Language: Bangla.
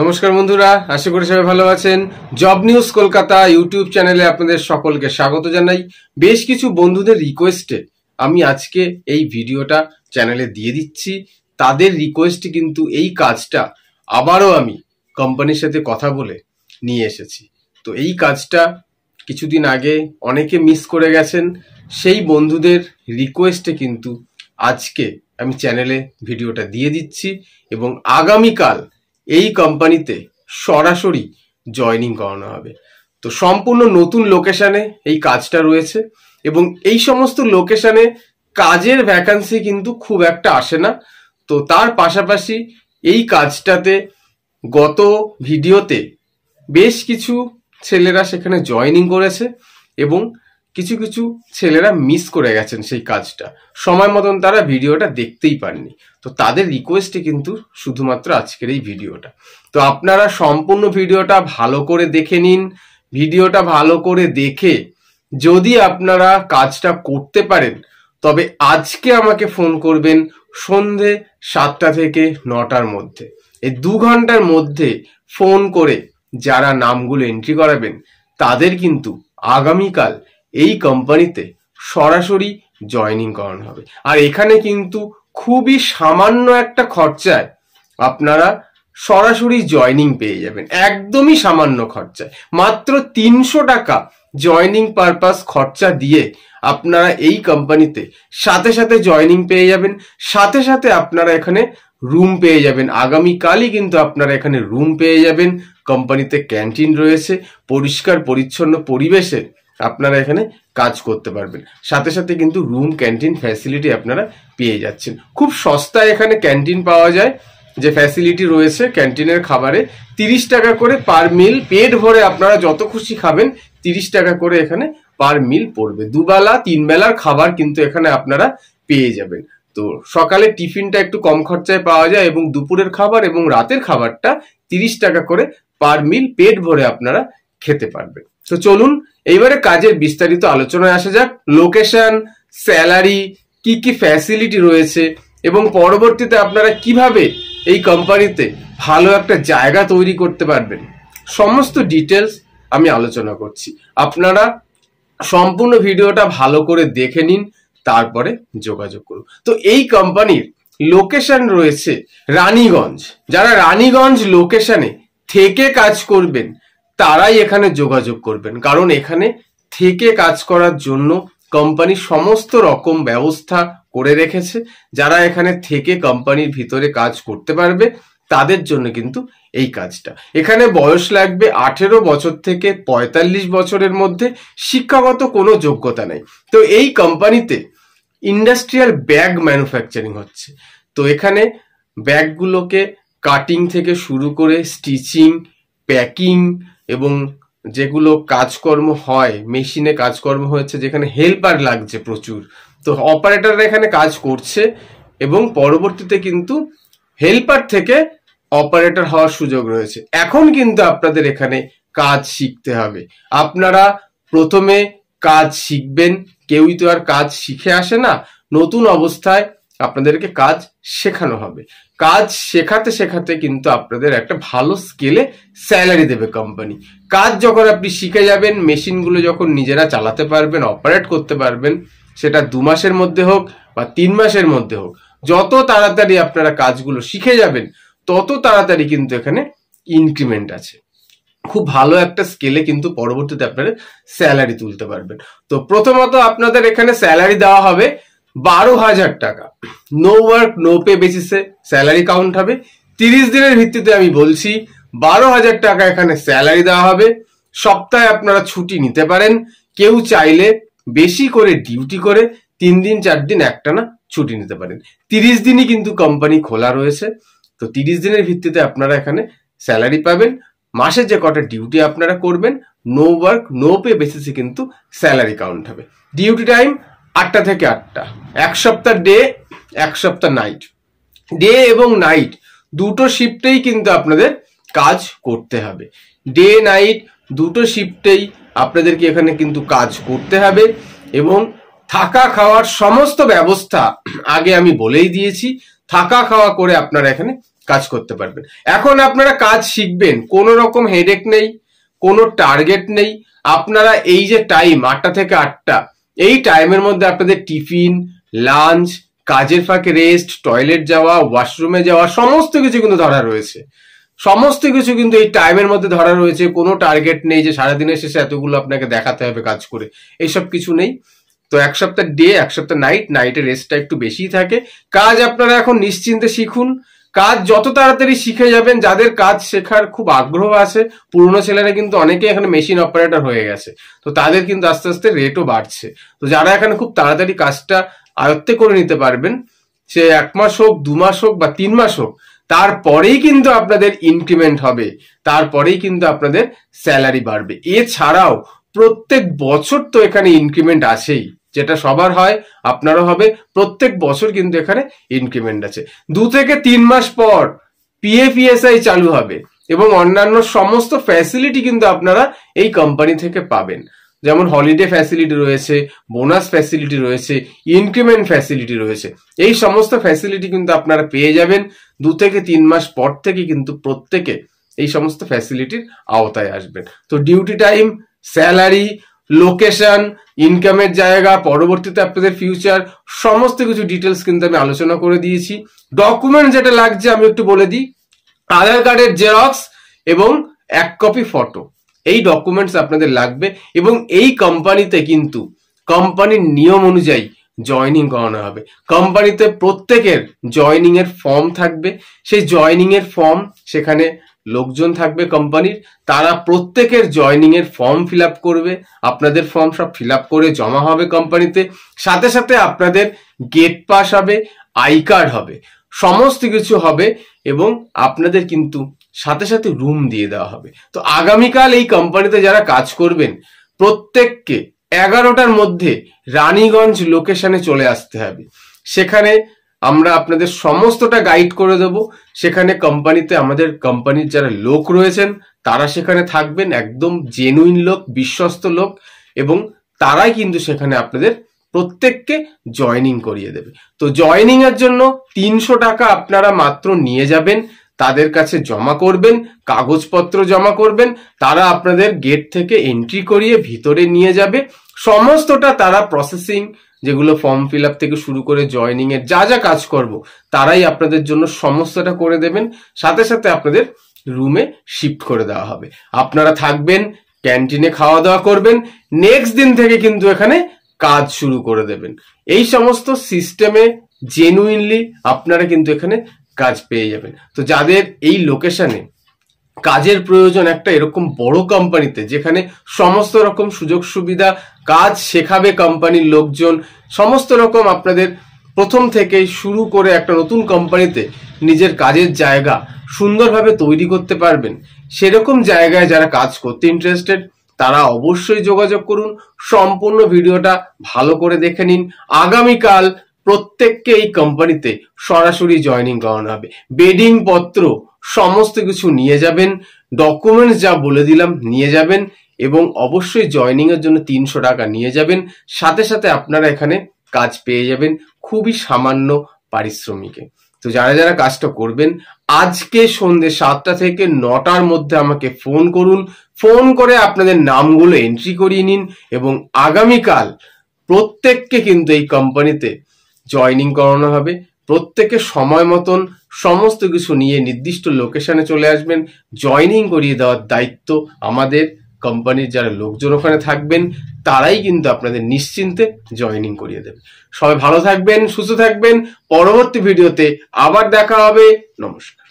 নমস্কার বন্ধুরা আশা করি সবাই ভালো আছেন জব নিউজ কলকাতা ইউটিউব চ্যানেলে আপনাদের সকলকে স্বাগত জানাই বেশ কিছু বন্ধুদের রিকোয়েস্টে আমি আজকে এই ভিডিওটা চ্যানেলে দিয়ে দিচ্ছি তাদের রিকোয়েস্টে কিন্তু এই কাজটা আবারও আমি কোম্পানির সাথে কথা বলে নিয়ে এসেছি তো এই কাজটা কিছুদিন আগে অনেকে মিস করে গেছেন সেই বন্ধুদের রিকোয়েস্টে কিন্তু আজকে আমি চ্যানেলে ভিডিওটা দিয়ে দিচ্ছি এবং আগামীকাল এই কোম্পানিতে সরাসরি জয়নিং করানো হবে তো সম্পূর্ণ নতুন লোকেশানে এই কাজটা রয়েছে এবং এই সমস্ত লোকেশানে কাজের ভ্যাকান্সি কিন্তু খুব একটা আসে না তো তার পাশাপাশি এই কাজটাতে গত ভিডিওতে বেশ কিছু ছেলেরা সেখানে জয়নিং করেছে এবং কিছু কিছু ছেলেরা মিস করে গেছেন সেই কাজটা সময় মতন তারা ভিডিওটা দেখতেই পাননি তো তাদের রিকোয়েস্টে কিন্তু শুধুমাত্র আজকের এই ভিডিওটা তো আপনারা সম্পূর্ণ ভিডিওটা ভালো করে দেখে নিন ভিডিওটা ভালো করে দেখে যদি আপনারা কাজটা করতে পারেন তবে আজকে আমাকে ফোন করবেন সন্ধে সাতটা থেকে নটার মধ্যে এই দু ঘন্টার মধ্যে ফোন করে যারা নামগুলো এন্ট্রি করাবেন তাদের কিন্তু আগামীকাল এই কোম্পানিতে সরাসরি জয়নিং করানো হবে আর এখানে কিন্তু খুবই সামান্য একটা খরচায় আপনারা সরাসরি জয়নিং পেয়ে যাবেন একদমই সামান্য খরচায় মাত্র তিনশো টাকা জয়নিং পারপাস খরচা দিয়ে আপনারা এই কোম্পানিতে সাথে সাথে জয়নিং পেয়ে যাবেন সাথে সাথে আপনারা এখানে রুম পেয়ে যাবেন আগামীকালই কিন্তু আপনারা এখানে রুম পেয়ে যাবেন কোম্পানিতে ক্যান্টিন রয়েছে পরিষ্কার পরিচ্ছন্ন পরিবেশে আপনারা এখানে কাজ করতে পারবেন সাথে সাথে কিন্তু রুম ক্যান্টিন ফ্যাসিলিটি আপনারা পেয়ে যাচ্ছেন খুব সস্তায় এখানে ক্যান্টিন পাওয়া যায় যে ফ্যাসিলিটি রয়েছে ক্যান্টিনের খাবারে তিরিশ টাকা করে পার মিল পেট ভরে আপনারা যত খুশি খাবেন তিরিশ টাকা করে এখানে পার মিল পড়বে দুবেলা তিনবেলার খাবার কিন্তু এখানে আপনারা পেয়ে যাবেন তো সকালে টিফিনটা একটু কম খরচায় পাওয়া যায় এবং দুপুরের খাবার এবং রাতের খাবারটা তিরিশ টাকা করে পার মিল পেট ভরে আপনারা খেতে পারবে তো চলুন এইবারে কাজের বিস্তারিত আলোচনায় আসা যাক লোকেশন স্যালারি কি কি ফ্যাসিলিটি রয়েছে এবং পরবর্তীতে আপনারা কিভাবে এই কোম্পানিতে ভালো একটা জায়গা তৈরি করতে পারবেন সমস্ত ডিটেলস আমি আলোচনা করছি আপনারা সম্পূর্ণ ভিডিওটা ভালো করে দেখে নিন তারপরে যোগাযোগ করুন তো এই কোম্পানির লোকেশন রয়েছে রানীগঞ্জ যারা রানীগঞ্জ লোকেশনে থেকে কাজ করবেন তারাই এখানে যোগাযোগ করবেন কারণ এখানে থেকে কাজ করার জন্য কোম্পানি সমস্ত রকম ব্যবস্থা করে রেখেছে যারা এখানে থেকে কোম্পানির ভিতরে কাজ করতে পারবে তাদের জন্য কিন্তু এই কাজটা এখানে বয়স লাগবে আঠেরো বছর থেকে ৪৫ বছরের মধ্যে শিক্ষাগত কোনো যোগ্যতা নেই তো এই কোম্পানিতে ইন্ডাস্ট্রিয়াল ব্যাগ ম্যানুফ্যাকচারিং হচ্ছে তো এখানে ব্যাগগুলোকে কাটিং থেকে শুরু করে স্টিচিং প্যাকিং এবং যেগুলো কাজকর্ম হয় মেশিনে কাজকর্ম হয়েছে যেখানে হেল্পার লাগছে প্রচুর তো অপারেটাররা এখানে কাজ করছে এবং পরবর্তীতে কিন্তু হেল্পার থেকে অপারেটর হওয়ার সুযোগ রয়েছে এখন কিন্তু আপনাদের এখানে কাজ শিখতে হবে আপনারা প্রথমে কাজ শিখবেন কেউই তো আর কাজ শিখে আসে না নতুন অবস্থায় আপনাদেরকে কাজ শেখানো হবে কাজ শেখাতে শেখাতে কিন্তু আপনাদের একটা ভালো স্কেলে স্যালারি দেবে কোম্পানি কাজ যখন আপনি শিখে যাবেন মেশিনগুলো যখন নিজেরা চালাতে পারবেন অপারেট করতে পারবেন সেটা দু মাসের মধ্যে হোক বা তিন মাসের মধ্যে হোক যত তাড়াতাড়ি আপনারা কাজগুলো শিখে যাবেন তত তাড়াতাড়ি কিন্তু এখানে ইনক্রিমেন্ট আছে খুব ভালো একটা স্কেলে কিন্তু পরবর্তীতে আপনারা স্যালারি তুলতে পারবেন তো প্রথমত আপনাদের এখানে স্যালারি দেওয়া হবে বারো হাজার টাকা নো ওয়ার্ক নো পে বেসিসে স্যালারি কাউন্ট হবে তিরিশ দিনের ভিত্তিতে আমি বলছি বারো হাজার টাকা এখানে স্যালারি দেওয়া হবে সপ্তাহে আপনারা ছুটি নিতে পারেন কেউ চাইলে বেশি করে ডিউটি করে তিন দিন চার দিন একটানা ছুটি নিতে পারেন তিরিশ দিনই কিন্তু কোম্পানি খোলা রয়েছে তো তিরিশ দিনের ভিত্তিতে আপনারা এখানে স্যালারি পাবেন মাসে যে কটা ডিউটি আপনারা করবেন নো ওয়ার্ক নো পে বেসিসে কিন্তু স্যালারি কাউন্ট হবে ডিউটি টাইম আটটা থেকে আটটা এক সপ্তাহ ডে এক সপ্তাহ নাইট ডে এবং নাইট দুটো শিফটেই কিন্তু আপনাদের কাজ করতে হবে ডে নাইট দুটো শিফটেই আপনাদেরকে এখানে কিন্তু কাজ করতে হবে এবং থাকা খাওয়ার সমস্ত ব্যবস্থা আগে আমি বলেই দিয়েছি থাকা খাওয়া করে আপনারা এখানে কাজ করতে পারবেন এখন আপনারা কাজ শিখবেন কোনো রকম হেডেক নেই কোনো টার্গেট নেই আপনারা এই যে টাইম আটটা থেকে আটটা এই টাইমের মধ্যে আপনাদের টিফিন লাঞ্চ কাজের ফাঁকে রেস্ট টয়লেট যাওয়া ওয়াশরুমে যাওয়া সমস্ত কিছু কিন্তু ধরা রয়েছে সমস্ত কিছু কিন্তু এই টাইমের মধ্যে ধরা রয়েছে কোনো টার্গেট নেই যে সারাদিনের শেষে এতগুলো আপনাকে দেখাতে হবে কাজ করে এইসব কিছু নেই তো এক সপ্তাহ ডে এক সপ্তাহ নাইট নাইটের রেস্টটা একটু বেশিই থাকে কাজ আপনারা এখন নিশ্চিন্তে শিখুন কাজ যত তাড়াতাড়ি শিখে যাবেন যাদের কাজ শেখার খুব আগ্রহ আছে পুরনো ছেলেরা কিন্তু অনেকে এখানে মেশিন অপারেটর হয়ে গেছে তো তাদের কিন্তু আস্তে আস্তে রেটও বাড়ছে তো যারা এখানে খুব তাড়াতাড়ি কাজটা আয়ত্তে করে নিতে পারবেন সে এক মাস হোক দু মাস হোক বা তিন মাস হোক তারপরেই কিন্তু আপনাদের ইনক্রিমেন্ট হবে তারপরেই কিন্তু আপনাদের স্যালারি বাড়বে এছাড়াও প্রত্যেক বছর তো এখানে ইনক্রিমেন্ট আছেই যেটা সবার হয় আপনারও হবে প্রত্যেক বছর কিন্তু এখানে ইনক্রিমেন্ট আছে দু থেকে তিন মাস পর পিএফিএসআই চালু হবে এবং অন্যান্য সমস্ত ফ্যাসিলিটি কিন্তু আপনারা এই কোম্পানি থেকে পাবেন যেমন হলিডে ফ্যাসিলিটি রয়েছে বোনাস ফ্যাসিলিটি রয়েছে ইনক্রিমেন্ট ফ্যাসিলিটি রয়েছে এই সমস্ত ফ্যাসিলিটি কিন্তু আপনারা পেয়ে যাবেন দু থেকে তিন মাস পর থেকে কিন্তু প্রত্যেকে এই সমস্ত ফ্যাসিলিটির আওতায় আসবেন তো ডিউটি টাইম স্যালারি লোকেশন ইনকামের জায়গা পরবর্তীতে আপনাদের ফিউচার সমস্ত কিছু ডিটেলস কিন্তু আমি আলোচনা করে দিয়েছি ডকুমেন্ট যেটা লাগছে আমি একটু বলে দিই আধার কার্ডের জেরক্স এবং এক কপি ফটো এই ডকুমেন্টস আপনাদের লাগবে এবং এই কোম্পানিতে কিন্তু কোম্পানির নিয়ম অনুযায়ী জয়নিং করানো হবে কোম্পানিতে প্রত্যেকের জয়নিং এর ফর্ম থাকবে সেই জয়নিং এর ফর্ম সেখানে লোকজন থাকবে কোম্পানির তারা প্রত্যেকের এর ফর্ম ফিল করবে আপনাদের ফর্ম সব ফিল করে জমা হবে কোম্পানিতে সাথে সাথে আপনাদের গেট পাস হবে আই কার্ড হবে সমস্ত কিছু হবে এবং আপনাদের কিন্তু সাথে সাথে রুম দিয়ে দেওয়া হবে তো আগামীকাল এই কোম্পানিতে যারা কাজ করবেন প্রত্যেককে এগারোটার মধ্যে রানীগঞ্জ লোকেশনে চলে আসতে হবে সেখানে আমরা আপনাদের সমস্তটা গাইড করে দেব সেখানে কোম্পানিতে আমাদের কোম্পানির যারা লোক রয়েছেন তারা সেখানে থাকবেন একদম জেনুইন লোক বিশ্বস্ত লোক এবং তারাই কিন্তু সেখানে আপনাদের প্রত্যেককে জয়নিং করিয়ে দেবে তো জয়নিং এর জন্য তিনশো টাকা আপনারা মাত্র নিয়ে যাবেন তাদের কাছে জমা করবেন কাগজপত্র জমা করবেন তারা আপনাদের গেট থেকে এন্ট্রি করিয়ে ভিতরে নিয়ে যাবে সমস্তটা তারা প্রসেসিং যেগুলো ফর্ম ফিল আপ থেকে শুরু করে জয়নিং এর যা যা কাজ করব তারাই আপনাদের জন্য সমস্তটা করে দেবেন সাথে সাথে আপনাদের রুমে শিফট করে দেওয়া হবে আপনারা থাকবেন ক্যান্টিনে খাওয়া দাওয়া করবেন নেক্সট দিন থেকে কিন্তু এখানে কাজ শুরু করে দেবেন এই সমস্ত সিস্টেমে জেনুইনলি আপনারা কিন্তু এখানে কাজ পেয়ে যাবেন তো যাদের এই লোকেশনে কাজের প্রয়োজন একটা এরকম বড় কোম্পানিতে যেখানে সমস্ত রকম সুযোগ সুবিধা কাজ শেখাবে কোম্পানির লোকজন সমস্ত রকম আপনাদের প্রথম থেকে শুরু করে একটা নতুন কোম্পানিতে নিজের কাজের জায়গা সুন্দরভাবে তৈরি করতে পারবেন সেরকম জায়গায় যারা কাজ করতে ইন্টারেস্টেড তারা অবশ্যই যোগাযোগ করুন সম্পূর্ণ ভিডিওটা ভালো করে দেখে নিন আগামীকাল প্রত্যেককে এই কোম্পানিতে সরাসরি জয়নিং করানো হবে বেডিং পত্র সমস্ত কিছু নিয়ে যাবেন ডকুমেন্টস যা বলে দিলাম নিয়ে যাবেন এবং অবশ্যই এর জন্য তিনশো টাকা নিয়ে যাবেন সাথে সাথে আপনারা এখানে কাজ পেয়ে যাবেন খুবই সামান্য পারিশ্রমিকে তো যারা যারা কাজটা করবেন আজকে সন্ধ্যে সাতটা থেকে নটার মধ্যে আমাকে ফোন করুন ফোন করে আপনাদের নামগুলো এন্ট্রি করিয়ে নিন এবং আগামীকাল প্রত্যেককে কিন্তু এই কোম্পানিতে জয়নিং করানো হবে প্রত্যেকে সময় মতন সমস্ত কিছু নিয়ে নির্দিষ্ট লোকেশানে চলে আসবেন জয়নিং করিয়ে দেওয়ার দায়িত্ব আমাদের কোম্পানির যারা লোকজন ওখানে থাকবেন তারাই কিন্তু আপনাদের নিশ্চিন্তে জয়নিং করিয়ে দেবে সবাই ভালো থাকবেন সুস্থ থাকবেন পরবর্তী ভিডিওতে আবার দেখা হবে নমস্কার